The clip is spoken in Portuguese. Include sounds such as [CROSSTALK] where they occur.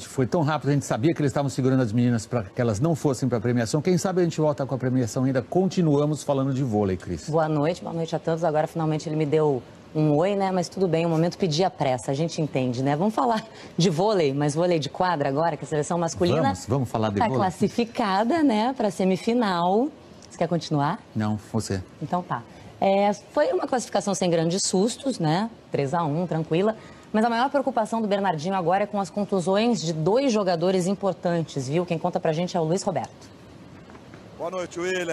Foi tão rápido, a gente sabia que eles estavam segurando as meninas para que elas não fossem para a premiação. Quem sabe a gente volta com a premiação ainda. Continuamos falando de vôlei, Cris. Boa noite, boa noite a todos. Agora finalmente ele me deu um oi, né? Mas tudo bem, o momento pedia pressa, a gente entende, né? Vamos falar [LAUGHS] de vôlei, mas vôlei de quadra agora, que é a seleção masculina. Vamos, vamos falar de tá vôlei. classificada, né, para semifinal. Você quer continuar? Não, você. Então tá. É, foi uma classificação sem grandes sustos, né? 3 a 1 tranquila. Mas a maior preocupação do Bernardinho agora é com as contusões de dois jogadores importantes, viu? Quem conta pra gente é o Luiz Roberto. Boa noite, William.